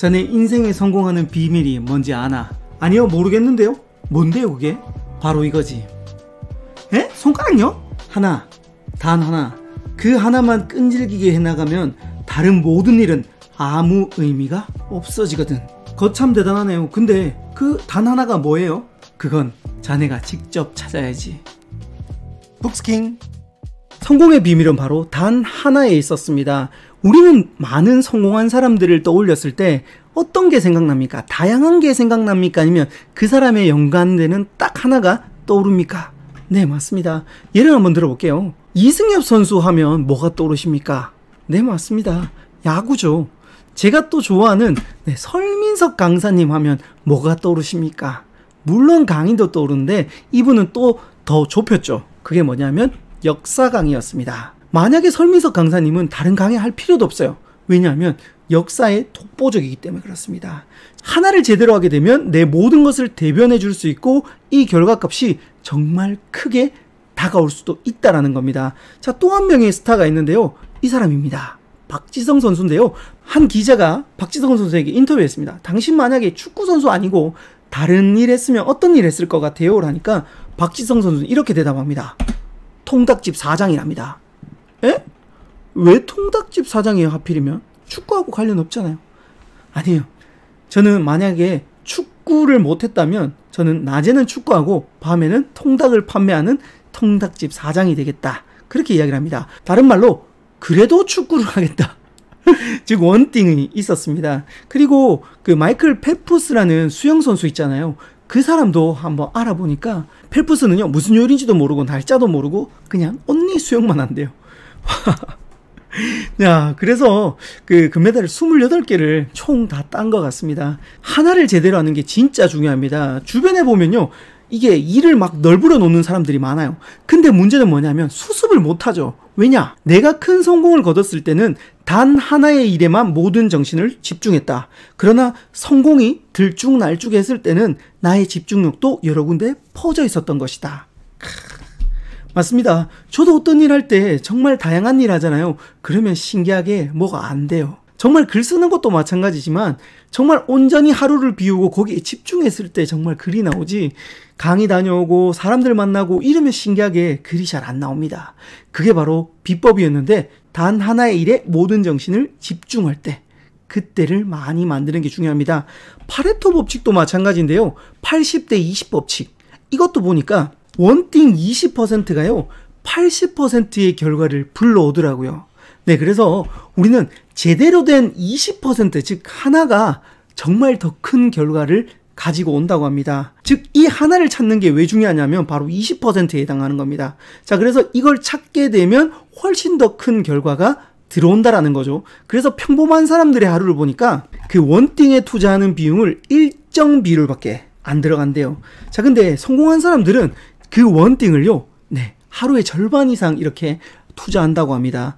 자네 인생에 성공하는 비밀이 뭔지 아나? 아니요, 모르겠는데요? 뭔데요, 그게? 바로 이거지. 에? 손가락요? 하나. 단 하나. 그 하나만 끈질기게 해나가면 다른 모든 일은 아무 의미가 없어지거든. 거참 대단하네요. 근데 그 단 하나가 뭐예요? 그건 자네가 직접 찾아야지. 북스킹 성공의 비밀은 바로 단 하나에 있었습니다. 우리는 많은 성공한 사람들을 떠올렸을 때 어떤 게 생각납니까? 다양한 게 생각납니까? 아니면 그 사람의 연관되는 딱 하나가 떠오릅니까? 네, 맞습니다. 예를 한번 들어볼게요. 이승엽 선수 하면 뭐가 떠오르십니까? 네, 맞습니다. 야구죠. 제가 또 좋아하는 네, 설민석 강사님 하면 뭐가 떠오르십니까? 물론 강의도 떠오르는데 이분은 또 더 좁혔죠. 그게 뭐냐면 역사 강의였습니다. 만약에 설민석 강사님은 다른 강의 할 필요도 없어요. 왜냐하면 역사의 독보적이기 때문에 그렇습니다. 하나를 제대로 하게 되면 내 모든 것을 대변해 줄 수 있고 이 결과값이 정말 크게 다가올 수도 있다라는 겁니다. 자, 또 한 명의 스타가 있는데요. 이 사람입니다. 박지성 선수인데요. 한 기자가 박지성 선수에게 인터뷰했습니다. 당신 만약에 축구 선수 아니고 다른 일 했으면 어떤 일 했을 것 같아요? 라니까 박지성 선수는 이렇게 대답합니다. 통닭집 사장이랍니다. 에? 예? 왜 통닭집 사장이에요, 하필이면? 축구하고 관련 없잖아요. 아니에요. 저는 만약에 축구를 못했다면 저는 낮에는 축구하고 밤에는 통닭을 판매하는 통닭집 사장이 되겠다. 그렇게 이야기를 합니다. 다른 말로 그래도 축구를 하겠다. 즉 원띵이 있었습니다. 그리고 그 마이클 페프스라는 수영 선수 있잖아요. 그 사람도 한번 알아보니까 펠프스는요 무슨 요일인지도 모르고 날짜도 모르고 그냥 언니 수영만 한대요. 야, 그래서 그 금메달을 28개를 총 다 딴 것 같습니다. 하나를 제대로 하는 게 진짜 중요합니다. 주변에 보면요. 이게 일을 막 널브러 놓는 사람들이 많아요. 근데 문제는 뭐냐면 수습을 못하죠. 왜냐? 내가 큰 성공을 거뒀을 때는 단 하나의 일에만 모든 정신을 집중했다. 그러나 성공이 들쭉날쭉 했을 때는 나의 집중력도 여러 군데 퍼져 있었던 것이다. 맞습니다. 저도 어떤 일 할 때 정말 다양한 일 하잖아요. 그러면 신기하게 뭐가 안 돼요. 정말 글 쓰는 것도 마찬가지지만 정말 온전히 하루를 비우고 거기에 집중했을 때 정말 글이 나오지 강의 다녀오고 사람들 만나고 이러면 신기하게 글이 잘 안 나옵니다. 그게 바로 비법이었는데 단 하나의 일에 모든 정신을 집중할 때 그때를 많이 만드는 게 중요합니다. 파레토 법칙도 마찬가지인데요. 80대 20 법칙. 이것도 보니까 원띵 20%가요. 80%의 결과를 불러오더라고요. 네, 그래서 우리는 제대로 된 20%, 즉 하나가 정말 더 큰 결과를 가지고 온다고 합니다. 즉, 이 하나를 찾는 게 왜 중요하냐면 바로 20%에 해당하는 겁니다. 자, 그래서 이걸 찾게 되면 훨씬 더 큰 결과가 들어온다라는 거죠. 그래서 평범한 사람들의 하루를 보니까 그 원띵에 투자하는 비용을 일정 비율밖에 안 들어간대요. 자, 근데 성공한 사람들은 그 원띵을요, 네, 하루의 절반 이상 이렇게 투자한다고 합니다.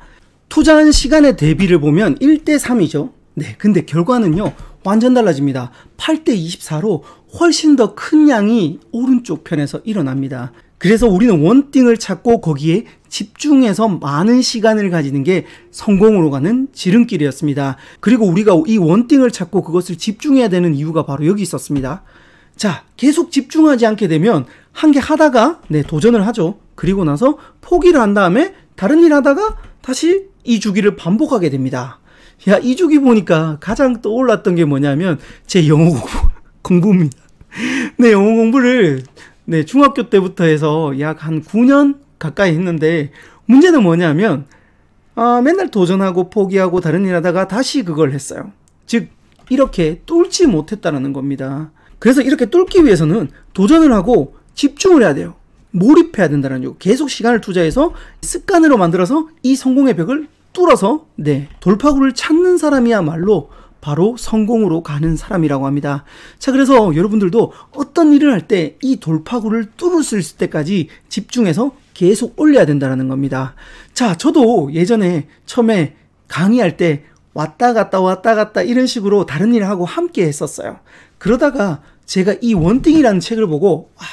투자한 시간의 대비를 보면 1대 3이죠. 네, 근데 결과는요. 완전 달라집니다. 8대 24로 훨씬 더 큰 양이 오른쪽 편에서 일어납니다. 그래서 우리는 원띵을 찾고 거기에 집중해서 많은 시간을 가지는 게 성공으로 가는 지름길이었습니다. 그리고 우리가 이 원띵을 찾고 그것을 집중해야 되는 이유가 바로 여기 있었습니다. 자, 계속 집중하지 않게 되면 한 개 하다가 네, 도전을 하죠. 그리고 나서 포기를 한 다음에 다른 일 하다가 다시 이 주기를 반복하게 됩니다. 야, 이 주기 보니까 가장 떠올랐던 게 뭐냐면 제 영어 공부, 입니다 네, 영어 공부를 네, 중학교 때부터 해서 약 한 9년 가까이 했는데 문제는 뭐냐면 아, 맨날 도전하고 포기하고 다른 일 하다가 다시 그걸 했어요. 즉 이렇게 뚫지 못했다는 겁니다. 그래서 이렇게 뚫기 위해서는 도전을 하고 집중을 해야 돼요. 몰입해야 된다는 요 계속 시간을 투자해서 습관으로 만들어서 이 성공의 벽을 뚫어서 네 돌파구를 찾는 사람이야말로 바로 성공으로 가는 사람이라고 합니다. 자, 그래서 여러분들도 어떤 일을 할 때 이 돌파구를 뚫을 수 있을 때까지 집중해서 계속 올려야 된다는 겁니다. 자, 저도 예전에 처음에 강의할 때 왔다 갔다 왔다 갔다 이런 식으로 다른 일하고 함께 했었어요. 그러다가 제가 이 원띵이라는 책을 보고, 와,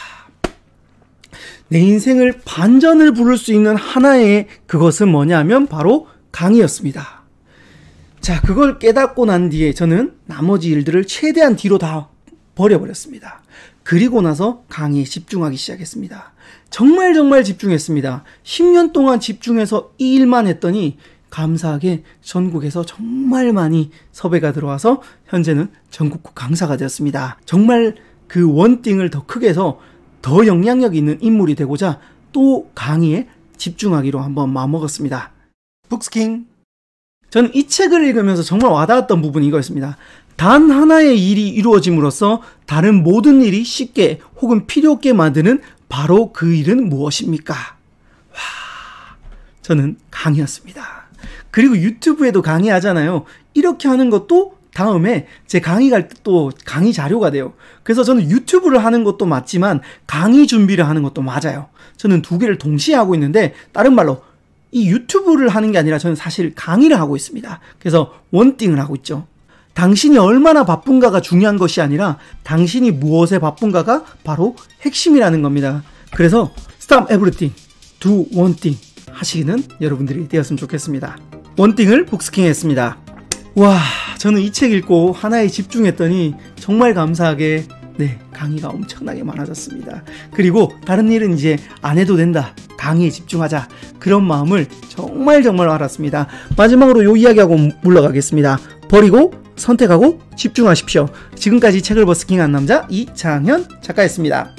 내 인생을 반전을 부를 수 있는 하나의 그것은 뭐냐면 바로 강의였습니다. 자, 그걸 깨닫고 난 뒤에 저는 나머지 일들을 최대한 뒤로 다 버려버렸습니다. 그리고 나서 강의에 집중하기 시작했습니다. 정말 정말 집중했습니다. 10년 동안 집중해서 이 일만 했더니 감사하게 전국에서 정말 많이 섭외가 들어와서 현재는 전국구 강사가 되었습니다. 정말 그 원띵을 더 크게 해서 더 영향력 있는 인물이 되고자 또 강의에 집중하기로 한번 마음먹었습니다. 북스킹 저는 이 책을 읽으면서 정말 와닿았던 부분이 이거였습니다. 단 하나의 일이 이루어짐으로써 다른 모든 일이 쉽게 혹은 필요 없게 만드는 바로 그 일은 무엇입니까? 와, 저는 강의였습니다. 그리고 유튜브에도 강의하잖아요. 이렇게 하는 것도 다음에 제 강의 갈 때 또 강의 자료가 돼요. 그래서 저는 유튜브를 하는 것도 맞지만 강의 준비를 하는 것도 맞아요. 저는 두 개를 동시에 하고 있는데 다른 말로 이 유튜브를 하는 게 아니라 저는 사실 강의를 하고 있습니다. 그래서 원띵을 하고 있죠. 당신이 얼마나 바쁜가가 중요한 것이 아니라 당신이 무엇에 바쁜가가 바로 핵심이라는 겁니다. 그래서 stop everything, do one thing 하시는 기 여러분들이 되었으면 좋겠습니다. 원띵을 복스킹 했습니다. 와. 저는 이 책 읽고 하나에 집중했더니 정말 감사하게 네, 강의가 엄청나게 많아졌습니다. 그리고 다른 일은 이제 안 해도 된다. 강의에 집중하자. 그런 마음을 정말 정말 알았습니다. 마지막으로 요 이야기하고 물러가겠습니다. 버리고 선택하고 집중하십시오. 지금까지 책을 버스킹한 남자 이창현 작가였습니다.